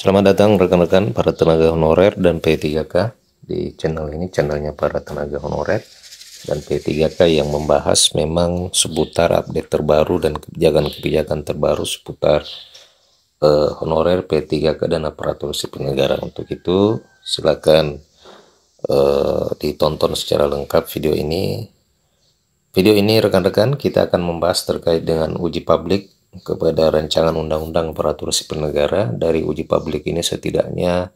Selamat datang rekan-rekan para tenaga honorer dan P3K di channel ini channelnya para tenaga honorer dan P3K yang membahas memang seputar update terbaru dan kebijakan-kebijakan terbaru seputar uh, honorer P3K dan aparatur sipil negara untuk itu silakan uh, ditonton secara lengkap video ini video ini rekan-rekan kita akan membahas terkait dengan uji publik kepada rancangan undang-undang aparatur sipil negara dari uji publik ini setidaknya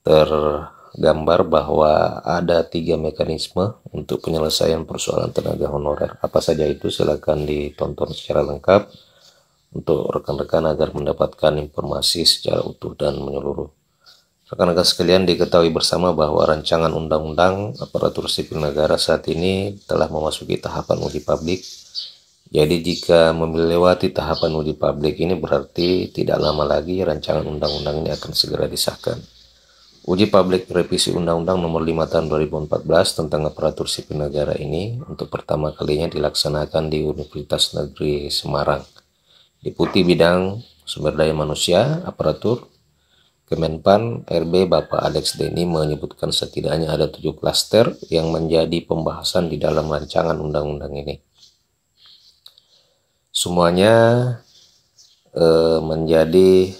tergambar bahwa ada tiga mekanisme untuk penyelesaian persoalan tenaga honorer. Apa saja itu silakan ditonton secara lengkap untuk rekan-rekan agar mendapatkan informasi secara utuh dan menyeluruh. Rekan-rekan sekalian diketahui bersama bahwa rancangan undang-undang aparatur sipil negara saat ini telah memasuki tahapan uji publik jadi jika melewati tahapan uji publik ini berarti tidak lama lagi rancangan undang-undang ini akan segera disahkan. Uji publik revisi Undang-Undang Nomor 5 Tahun 2014 tentang aparatur sipil negara ini untuk pertama kalinya dilaksanakan di Universitas Negeri Semarang. Diputi Bidang Sumber Daya Manusia, Aparatur, Kemenpan RB Bapak Alex Deni menyebutkan setidaknya ada tujuh klaster yang menjadi pembahasan di dalam rancangan undang-undang ini. Semuanya eh, menjadi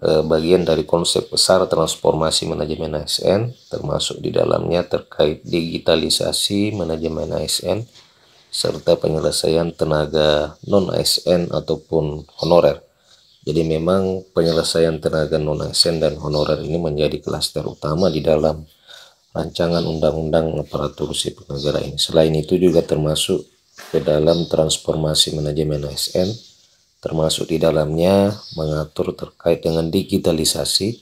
eh, bagian dari konsep besar transformasi manajemen ASN, termasuk di dalamnya terkait digitalisasi manajemen ASN, serta penyelesaian tenaga non-ASN ataupun honorer. Jadi memang penyelesaian tenaga non-ASN dan honorer ini menjadi klaster utama di dalam rancangan undang-undang aparatur sipil negara ini. Selain itu juga termasuk ke dalam transformasi manajemen ASN termasuk di dalamnya mengatur terkait dengan digitalisasi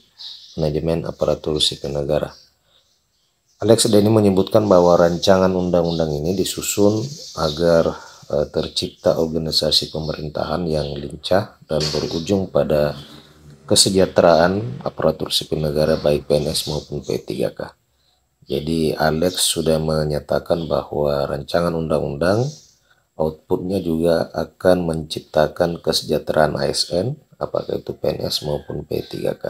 manajemen aparatur sipil negara. Alex Denny menyebutkan bahwa rancangan undang-undang ini disusun agar eh, tercipta organisasi pemerintahan yang lincah dan berujung pada kesejahteraan aparatur sipil negara baik PNS maupun P3K. Jadi Alex sudah menyatakan bahwa rancangan undang-undang outputnya juga akan menciptakan kesejahteraan ASN apakah itu PNS maupun P3K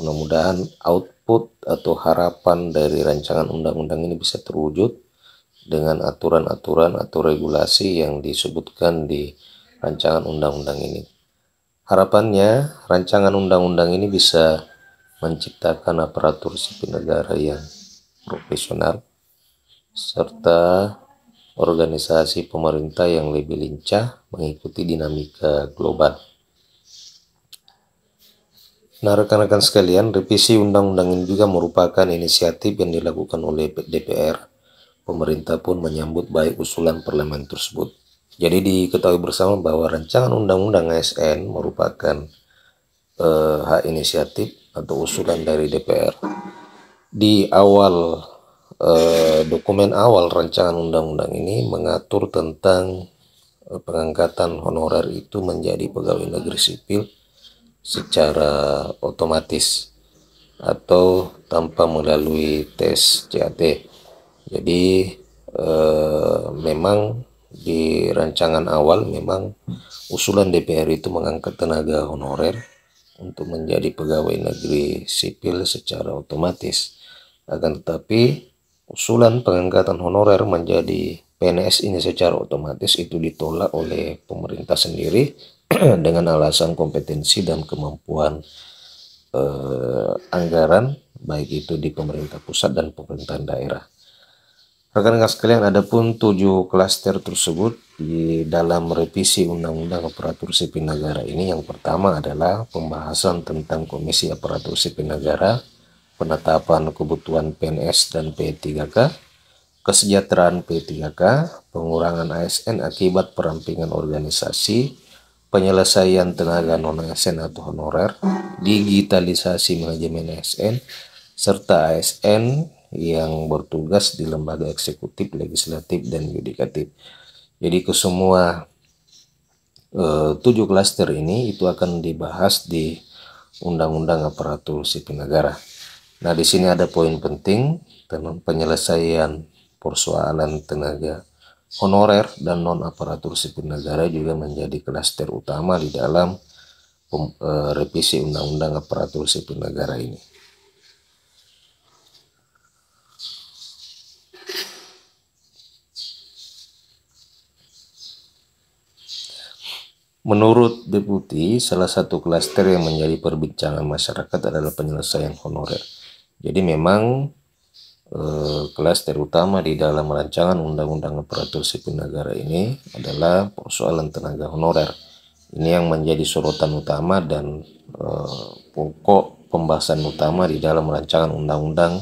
mudah-mudahan output atau harapan dari rancangan undang-undang ini bisa terwujud dengan aturan-aturan atau regulasi yang disebutkan di rancangan undang-undang ini harapannya rancangan undang-undang ini bisa menciptakan aparatur sipil negara yang profesional serta organisasi pemerintah yang lebih lincah mengikuti dinamika global. Nah, rekan-rekan sekalian, revisi undang-undang ini juga merupakan inisiatif yang dilakukan oleh DPR. Pemerintah pun menyambut baik usulan parlemen tersebut. Jadi diketahui bersama bahwa rancangan undang-undang ASN merupakan eh, hak inisiatif atau usulan dari DPR. Di awal Eh, dokumen awal rancangan undang-undang ini mengatur tentang eh, pengangkatan honorer itu menjadi pegawai negeri sipil secara otomatis atau tanpa melalui tes CAT. Jadi eh, memang di rancangan awal memang usulan DPR itu mengangkat tenaga honorer untuk menjadi pegawai negeri sipil secara otomatis. Akan tetapi usulan pengangkatan honorer menjadi PNS ini secara otomatis itu ditolak oleh pemerintah sendiri dengan alasan kompetensi dan kemampuan eh, anggaran baik itu di pemerintah pusat dan pemerintah daerah. Rekan-rekan sekalian, ada pun tujuh klaster tersebut di dalam revisi Undang-Undang Aparatur Sipil Negara ini. Yang pertama adalah pembahasan tentang Komisi Aparatur Sipil Negara penetapan kebutuhan PNS dan P3K, kesejahteraan P3K, pengurangan ASN akibat perampingan organisasi, penyelesaian tenaga non-ASN atau honorer, digitalisasi manajemen ASN, serta ASN yang bertugas di lembaga eksekutif, legislatif, dan yudikatif. Jadi ke semua eh, tujuh klaster ini itu akan dibahas di Undang-Undang Aparatur Sipil Negara. Nah, di sini ada poin penting tentang penyelesaian persoalan tenaga honorer dan non aparatur sipil negara juga menjadi klaster utama di dalam e, revisi undang-undang aparatur sipil negara ini. Menurut Deputi, salah satu klaster yang menjadi perbincangan masyarakat adalah penyelesaian honorer. Jadi memang eh, kelas terutama di dalam rancangan undang-undang aparatur sipil negara ini adalah persoalan tenaga honorer. Ini yang menjadi sorotan utama dan eh, pokok pembahasan utama di dalam rancangan undang-undang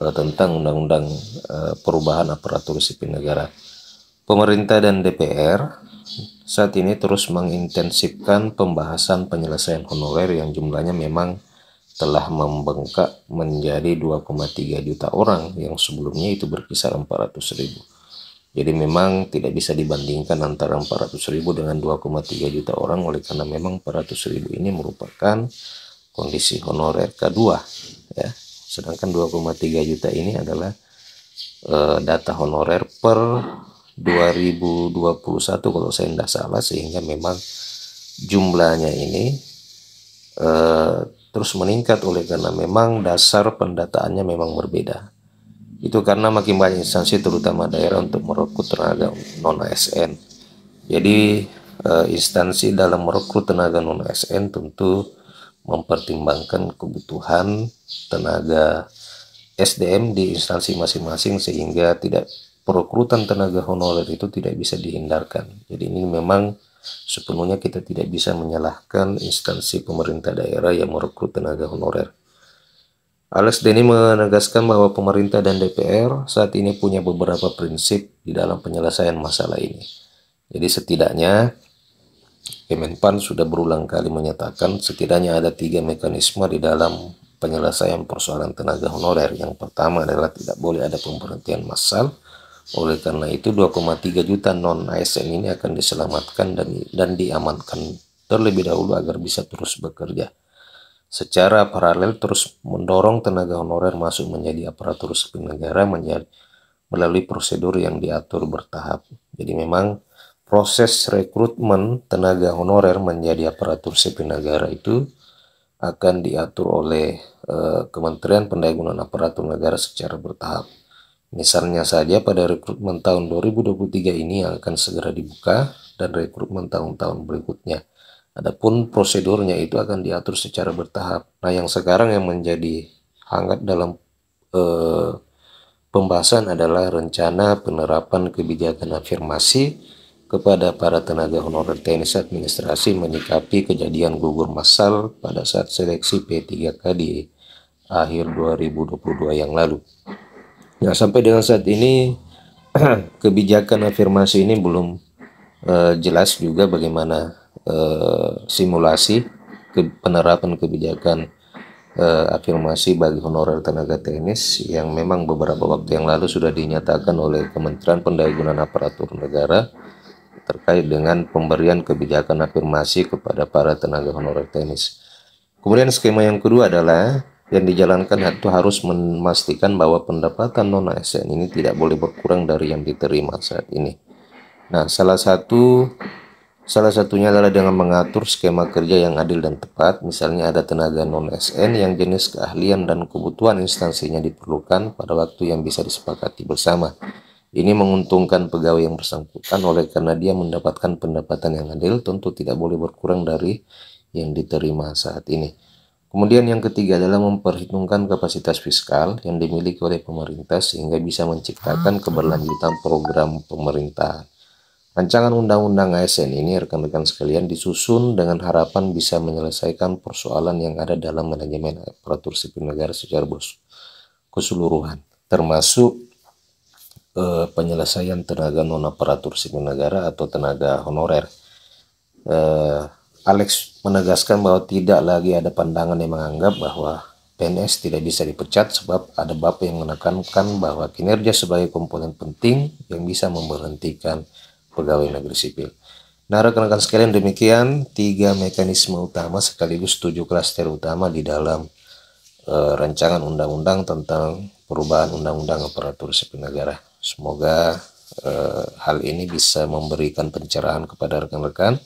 eh, tentang undang-undang eh, perubahan aparatur sipil negara. Pemerintah dan DPR saat ini terus mengintensifkan pembahasan penyelesaian honorer yang jumlahnya memang telah membengkak menjadi 2,3 juta orang yang sebelumnya itu berkisar 400 ribu. Jadi memang tidak bisa dibandingkan antara 400 ribu dengan 2,3 juta orang oleh karena memang 400 ribu ini merupakan kondisi honorer K2 ya. Sedangkan 2,3 juta ini adalah e, data honorer per 2021 kalau saya tidak salah sehingga memang jumlahnya ini e, terus meningkat oleh karena memang dasar pendataannya memang berbeda. Itu karena makin banyak instansi terutama daerah untuk merekrut tenaga non ASN. Jadi eh, instansi dalam merekrut tenaga non ASN tentu mempertimbangkan kebutuhan tenaga SDM di instansi masing-masing sehingga tidak perekrutan tenaga honorer itu tidak bisa dihindarkan. Jadi ini memang Sepenuhnya kita tidak bisa menyalahkan instansi pemerintah daerah yang merekrut tenaga honorer. Alex Denny menegaskan bahwa pemerintah dan DPR saat ini punya beberapa prinsip di dalam penyelesaian masalah ini. Jadi setidaknya Kemenpan sudah berulang kali menyatakan setidaknya ada tiga mekanisme di dalam penyelesaian persoalan tenaga honorer. Yang pertama adalah tidak boleh ada pemberhentian massal. Oleh karena itu 2,3 juta non ASN ini akan diselamatkan dan dan diamankan terlebih dahulu agar bisa terus bekerja. Secara paralel terus mendorong tenaga honorer masuk menjadi aparatur sipil negara menjadi melalui prosedur yang diatur bertahap. Jadi memang proses rekrutmen tenaga honorer menjadi aparatur sipil negara itu akan diatur oleh eh, Kementerian Pendayagunaan Aparatur Negara secara bertahap. Misalnya saja pada rekrutmen tahun 2023 ini yang akan segera dibuka dan rekrutmen tahun-tahun berikutnya. Adapun prosedurnya itu akan diatur secara bertahap. Nah, yang sekarang yang menjadi hangat dalam eh, pembahasan adalah rencana penerapan kebijakan afirmasi kepada para tenaga honorer teknis administrasi menyikapi kejadian gugur massal pada saat seleksi P3K di akhir 2022 yang lalu. Ya sampai dengan saat ini kebijakan afirmasi ini belum uh, jelas juga bagaimana uh, simulasi ke penerapan kebijakan uh, afirmasi bagi honorer tenaga teknis yang memang beberapa waktu yang lalu sudah dinyatakan oleh Kementerian Pendayagunaan Aparatur Negara terkait dengan pemberian kebijakan afirmasi kepada para tenaga honorer teknis. Kemudian skema yang kedua adalah yang dijalankan itu harus memastikan bahwa pendapatan non ASN ini tidak boleh berkurang dari yang diterima saat ini. Nah, salah satu salah satunya adalah dengan mengatur skema kerja yang adil dan tepat. Misalnya ada tenaga non ASN yang jenis keahlian dan kebutuhan instansinya diperlukan pada waktu yang bisa disepakati bersama. Ini menguntungkan pegawai yang bersangkutan oleh karena dia mendapatkan pendapatan yang adil tentu tidak boleh berkurang dari yang diterima saat ini. Kemudian yang ketiga adalah memperhitungkan kapasitas fiskal yang dimiliki oleh pemerintah sehingga bisa menciptakan ah. keberlanjutan program pemerintah. Rancangan Undang-Undang ASN ini rekan-rekan sekalian disusun dengan harapan bisa menyelesaikan persoalan yang ada dalam manajemen aparatur sipil negara secara keseluruhan, termasuk eh, penyelesaian tenaga non aparatur sipil negara atau tenaga honorer. Eh, Alex menegaskan bahwa tidak lagi ada pandangan yang menganggap bahwa PNS tidak bisa dipecat sebab ada bapak yang menekankan bahwa kinerja sebagai komponen penting yang bisa memberhentikan pegawai negeri sipil. Nah rekan-rekan sekalian demikian tiga mekanisme utama sekaligus tujuh klaster utama di dalam e, rancangan undang-undang tentang perubahan undang-undang aparatur sipil negara. Semoga e, hal ini bisa memberikan pencerahan kepada rekan-rekan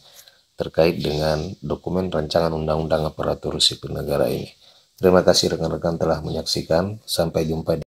terkait dengan dokumen rancangan undang-undang aparatur sipil negara ini. Terima kasih rekan-rekan telah menyaksikan. Sampai jumpa.